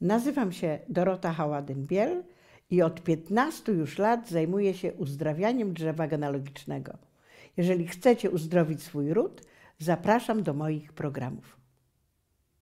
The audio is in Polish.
Nazywam się Dorota Haładyn-Biel i od 15 już lat zajmuję się uzdrawianiem drzewa genealogicznego. Jeżeli chcecie uzdrowić swój ród, zapraszam do moich programów.